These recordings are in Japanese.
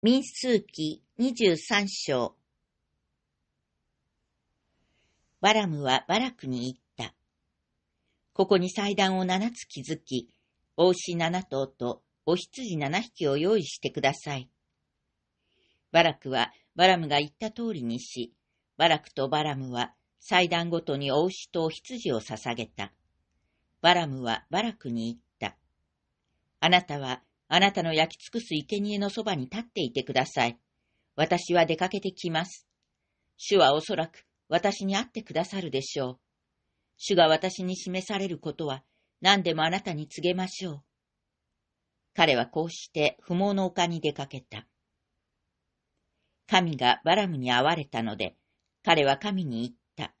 民数記二十三章バラムはバラクに言った。ここに祭壇を七つ築き、お牛七頭とお羊七匹を用意してください。バラクはバラムが言った通りにし、バラクとバラムは祭壇ごとにお牛とお羊を捧げた。バラムはバラクに言った。あなたはあなたの焼き尽くす生贄のそばに立っていてください。私は出かけてきます。主はおそらく私に会ってくださるでしょう。主が私に示されることは何でもあなたに告げましょう。彼はこうして不毛の丘に出かけた。神がバラムに会われたので、彼は神に言った。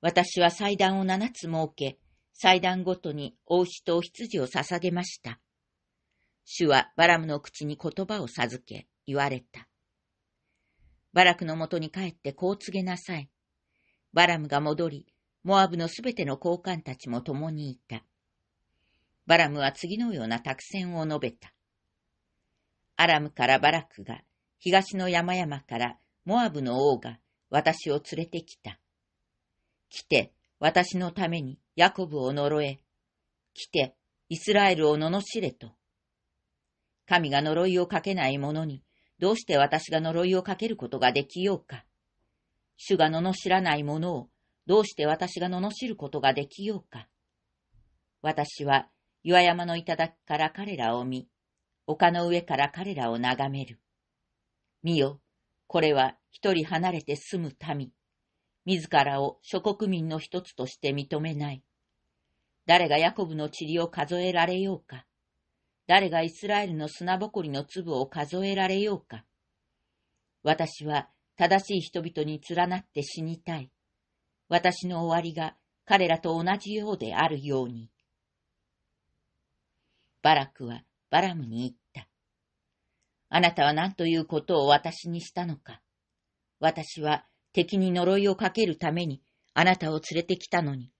私は祭壇を七つ設け、祭壇ごとに王牛と羊を捧げました。主はバラムの口に言葉を授け、言われた。バラクのもとに帰ってこう告げなさい。バラムが戻り、モアブのすべての高官たちも共にいた。バラムは次のような託戦を述べた。アラムからバラクが、東の山々からモアブの王が私を連れてきた。来て、私のためにヤコブを呪え。来て、イスラエルを罵れと。神が呪いをかけない者に、どうして私が呪いをかけることができようか。主が罵らない者を、どうして私が罵ることができようか。私は岩山の頂から彼らを見、丘の上から彼らを眺める。見よ、これは一人離れて住む民。自らを諸国民の一つとして認めない。誰がヤコブの塵を数えられようか。誰がイスラエルの砂ぼこりの粒を数えられようか。私は正しい人々に連なって死にたい。私の終わりが彼らと同じようであるように。バラクはバラムに言った。あなたは何ということを私にしたのか。私は敵に呪いをかけるためにあなたを連れてきたのに、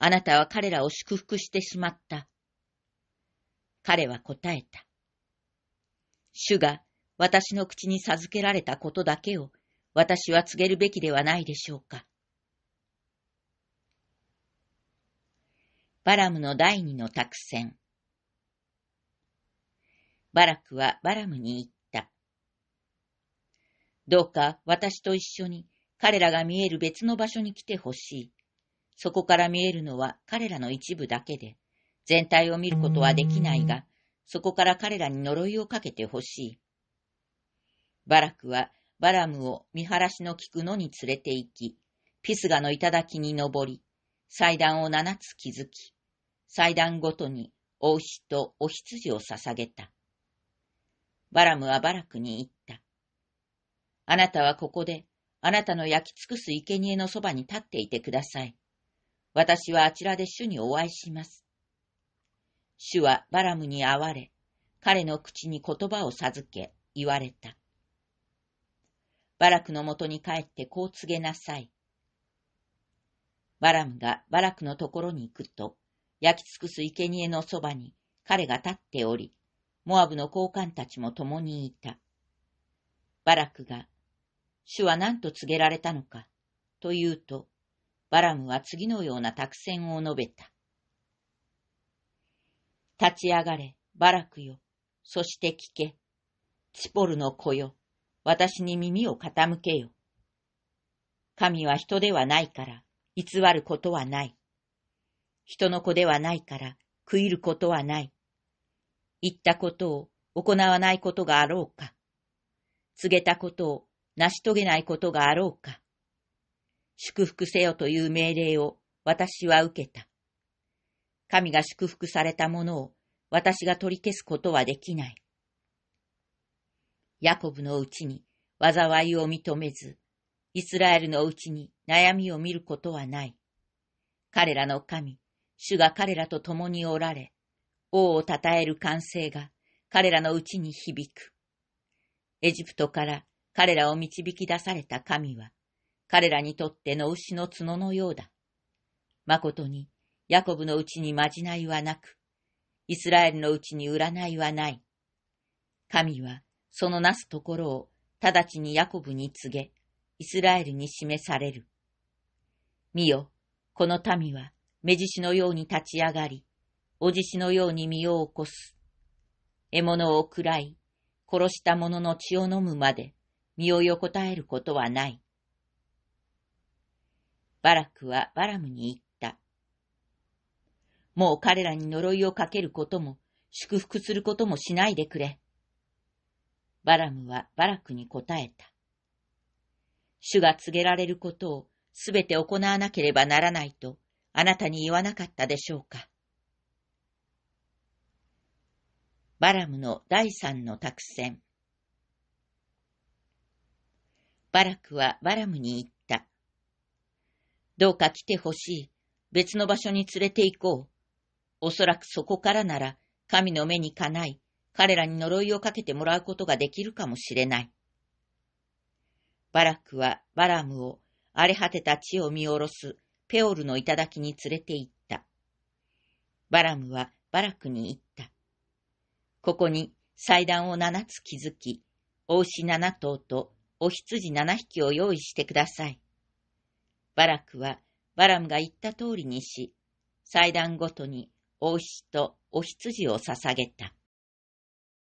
あなたは彼らを祝福してしまった。彼は答えた。主が私の口に授けられたことだけを私は告げるべきではないでしょうか。バラムの第二の託戦。バラクはバラムに言った。どうか私と一緒に彼らが見える別の場所に来てほしい。そこから見えるのは彼らの一部だけで、全体を見ることはできないが、そこから彼らに呪いをかけてほしい。バラクはバラムを見晴らしの聞くのに連れて行き、ピスガの頂に登り、祭壇を七つ築き、祭壇ごとにお牛とお羊を捧げた。バラムはバラクに言った。あなたはここで、あなたの焼き尽くす生贄のそばに立っていてください。私はあちらで主にお会いします。主はバラムに会われ、彼の口に言葉を授け、言われた。バラクのもとに帰ってこう告げなさい。バラムがバラクのところに行くと、焼き尽くす生贄のそばに彼が立っており、モアブの高官たちも共にいた。バラクが、主は何と告げられたのか、と言うと、バラムは次のような託戦を述べた。立ち上がれ、バラクよ。そして聞け。チポルの子よ。私に耳を傾けよ。神は人ではないから、偽ることはない。人の子ではないから、食いることはない。言ったことを行わないことがあろうか。告げたことを成し遂げないことがあろうか。祝福せよという命令を私は受けた。神が祝福されたものを私が取り消すことはできない。ヤコブのうちに災いを認めず、イスラエルのうちに悩みを見ることはない。彼らの神、主が彼らと共におられ、王を称える歓声が彼らのうちに響く。エジプトから彼らを導き出された神は、彼らにとっての牛の角のようだ。誠にヤコブのうちにまじないはなく、イスラエルのうちに占いはない。神はそのなすところを直ちにヤコブに告げ、イスラエルに示される。見よ、この民は目獅子のように立ち上がり、お獅子のように身を起こす。獲物を喰らい、殺した者の血を飲むまで、身を横たえることはない。バラクはバラムに言っもう彼らに呪いをかけることも、祝福することもしないでくれ。バラムはバラクに答えた。主が告げられることをすべて行わなければならないと、あなたに言わなかったでしょうか。バラムの第三の託戦。バラクはバラムに言った。どうか来てほしい。別の場所に連れて行こう。おそらくそこからなら、神の目にかない、彼らに呪いをかけてもらうことができるかもしれない。バラクはバラムを荒れ果てた地を見下ろすペオルの頂に連れて行った。バラムはバラクに行った。ここに祭壇を七つ築き、お牛七頭とお羊七匹を用意してください。バラクはバラムが言った通りにし、祭壇ごとに牛とお羊を捧げた。